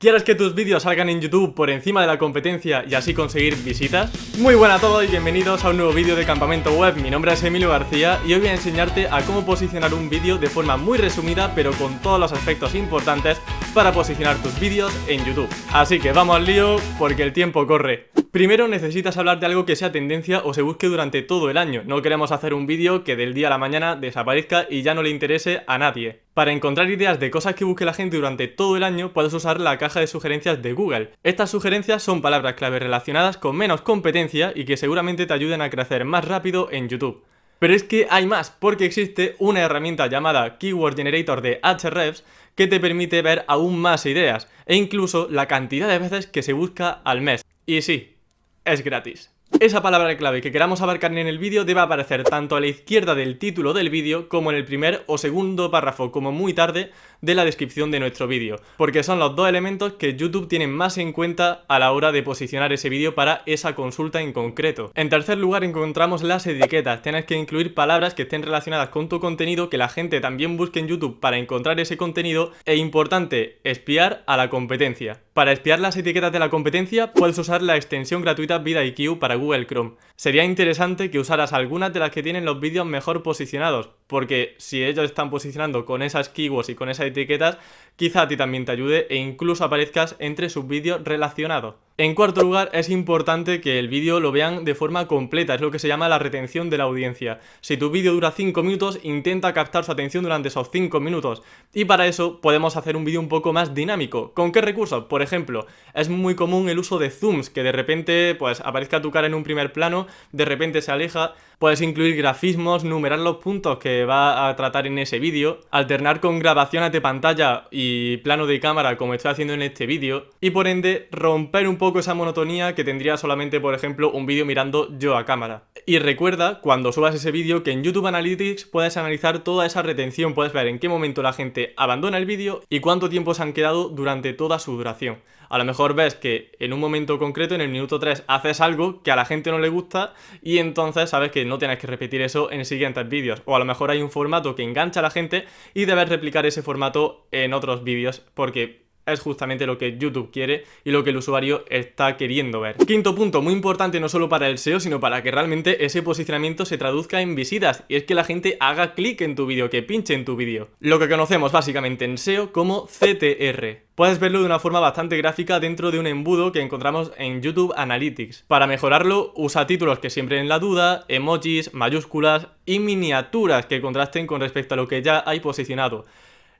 ¿Quieres que tus vídeos salgan en YouTube por encima de la competencia y así conseguir visitas? Muy buenas a todos y bienvenidos a un nuevo vídeo de Campamento Web. Mi nombre es Emilio García y hoy voy a enseñarte a cómo posicionar un vídeo de forma muy resumida pero con todos los aspectos importantes para posicionar tus vídeos en YouTube. Así que vamos al lío porque el tiempo corre. Primero necesitas hablar de algo que sea tendencia o se busque durante todo el año. No queremos hacer un vídeo que del día a la mañana desaparezca y ya no le interese a nadie. Para encontrar ideas de cosas que busque la gente durante todo el año, puedes usar la caja de sugerencias de Google. Estas sugerencias son palabras clave relacionadas con menos competencia y que seguramente te ayuden a crecer más rápido en YouTube. Pero es que hay más, porque existe una herramienta llamada Keyword Generator de Ahrefs que te permite ver aún más ideas e incluso la cantidad de veces que se busca al mes. Y sí, es gratis. Esa palabra clave que queramos abarcar en el vídeo debe aparecer tanto a la izquierda del título del vídeo como en el primer o segundo párrafo, como muy tarde, de la descripción de nuestro vídeo, porque son los dos elementos que YouTube tiene más en cuenta a la hora de posicionar ese vídeo para esa consulta en concreto. En tercer lugar encontramos las etiquetas, tienes que incluir palabras que estén relacionadas con tu contenido, que la gente también busque en YouTube para encontrar ese contenido, e importante, espiar a la competencia. Para espiar las etiquetas de la competencia puedes usar la extensión gratuita VidaIQ para Google Chrome. Sería interesante que usaras algunas de las que tienen los vídeos mejor posicionados, porque si ellos están posicionando con esas keywords y con esas etiquetas, quizá a ti también te ayude e incluso aparezcas entre sus vídeos relacionados. En cuarto lugar, es importante que el vídeo lo vean de forma completa, es lo que se llama la retención de la audiencia. Si tu vídeo dura 5 minutos, intenta captar su atención durante esos 5 minutos. Y para eso podemos hacer un vídeo un poco más dinámico. ¿Con qué recursos? Por ejemplo, es muy común el uso de zooms, que de repente pues aparezca tu cara en un primer plano, de repente se aleja. Puedes incluir grafismos, numerar los puntos que va a tratar en ese vídeo, alternar con grabaciones de pantalla y plano de cámara como estoy haciendo en este vídeo, y por ende romper un poco esa monotonía que tendría solamente, por ejemplo, un vídeo mirando yo a cámara. Y recuerda, cuando subas ese vídeo, que en YouTube Analytics puedes analizar toda esa retención, puedes ver en qué momento la gente abandona el vídeo y cuánto tiempo se han quedado durante toda su duración. A lo mejor ves que en un momento concreto, en el minuto 3, haces algo que a la gente no le gusta y entonces sabes que no tienes que repetir eso en siguientes vídeos. O a lo mejor hay un formato que engancha a la gente y debes replicar ese formato en otros vídeos porque es justamente lo que YouTube quiere y lo que el usuario está queriendo ver. Quinto punto, muy importante no solo para el SEO, sino para que realmente ese posicionamiento se traduzca en visitas y es que la gente haga clic en tu vídeo, que pinche en tu vídeo. Lo que conocemos básicamente en SEO como CTR. Puedes verlo de una forma bastante gráfica dentro de un embudo que encontramos en YouTube Analytics. Para mejorarlo, usa títulos que siempre en la duda, emojis, mayúsculas y miniaturas que contrasten con respecto a lo que ya hay posicionado.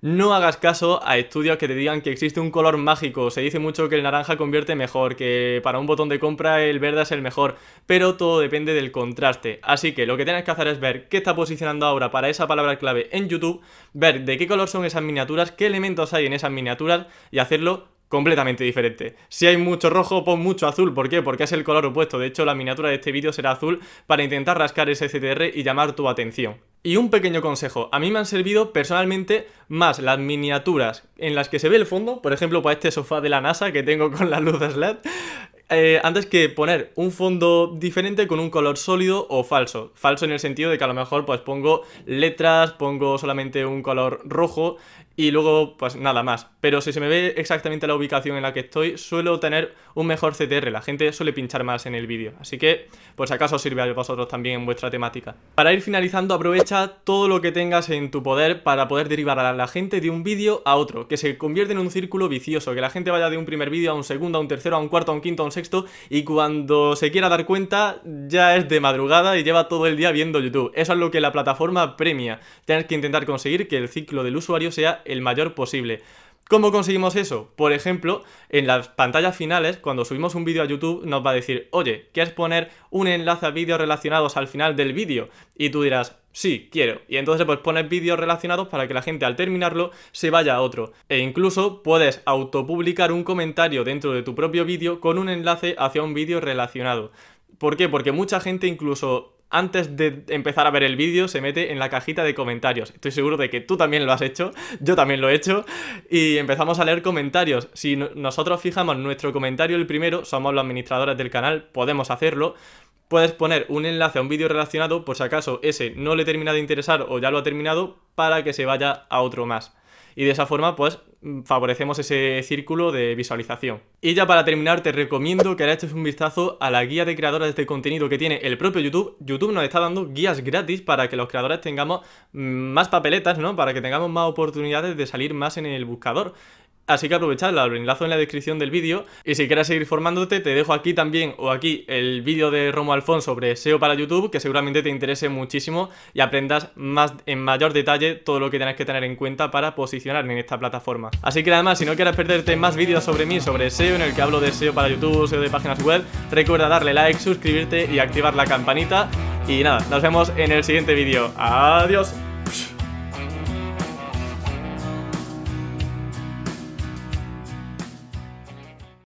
No hagas caso a estudios que te digan que existe un color mágico. Se dice mucho que el naranja convierte mejor, que para un botón de compra el verde es el mejor, pero todo depende del contraste. Así que lo que tienes que hacer es ver qué está posicionando ahora para esa palabra clave en YouTube, ver de qué color son esas miniaturas, qué elementos hay en esas miniaturas y hacerlo completamente diferente. Si hay mucho rojo, pon mucho azul. ¿Por qué? Porque es el color opuesto. De hecho, la miniatura de este vídeo será azul para intentar rascar ese CTR y llamar tu atención. Y un pequeño consejo, a mí me han servido personalmente más las miniaturas en las que se ve el fondo, por ejemplo para este sofá de la NASA que tengo con la luz LED, eh, antes que poner un fondo diferente con un color sólido o falso. Falso en el sentido de que a lo mejor pues pongo letras, pongo solamente un color rojo y luego pues nada más. Pero si se me ve exactamente la ubicación en la que estoy, suelo tener un mejor CTR, la gente suele pinchar más en el vídeo. Así que, pues acaso sirve a vosotros también en vuestra temática. Para ir finalizando, aprovecha todo lo que tengas en tu poder para poder derivar a la gente de un vídeo a otro, que se convierte en un círculo vicioso, que la gente vaya de un primer vídeo a un segundo, a un tercero, a un cuarto, a un quinto, a un sexto, y cuando se quiera dar cuenta, ya es de madrugada y lleva todo el día viendo YouTube. Eso es lo que la plataforma premia, Tienes que intentar conseguir que el ciclo del usuario sea el mayor posible. ¿Cómo conseguimos eso? Por ejemplo, en las pantallas finales, cuando subimos un vídeo a YouTube, nos va a decir, oye, ¿quieres poner un enlace a vídeos relacionados al final del vídeo? Y tú dirás, sí, quiero. Y entonces pues pones vídeos relacionados para que la gente al terminarlo se vaya a otro. E incluso puedes autopublicar un comentario dentro de tu propio vídeo con un enlace hacia un vídeo relacionado. ¿Por qué? Porque mucha gente incluso antes de empezar a ver el vídeo, se mete en la cajita de comentarios. Estoy seguro de que tú también lo has hecho, yo también lo he hecho, y empezamos a leer comentarios. Si nosotros fijamos nuestro comentario el primero, somos los administradores del canal, podemos hacerlo. Puedes poner un enlace a un vídeo relacionado por si acaso ese no le termina de interesar o ya lo ha terminado para que se vaya a otro más. Y de esa forma, pues Mm, favorecemos ese círculo de visualización. Y ya para terminar te recomiendo que le eches un vistazo a la guía de creadores de este contenido que tiene el propio YouTube. YouTube nos está dando guías gratis para que los creadores tengamos mm, más papeletas, ¿no? Para que tengamos más oportunidades de salir más en el buscador. Así que aprovechadla, el enlazo en la descripción del vídeo. Y si quieres seguir formándote, te dejo aquí también o aquí el vídeo de Romo Alfonso sobre SEO para YouTube, que seguramente te interese muchísimo y aprendas más en mayor detalle todo lo que tienes que tener en cuenta para posicionar en esta plataforma. Así que además, si no quieres perderte más vídeos sobre mí, sobre SEO, en el que hablo de SEO para YouTube, SEO de páginas web, recuerda darle like, suscribirte y activar la campanita. Y nada, nos vemos en el siguiente vídeo. ¡Adiós!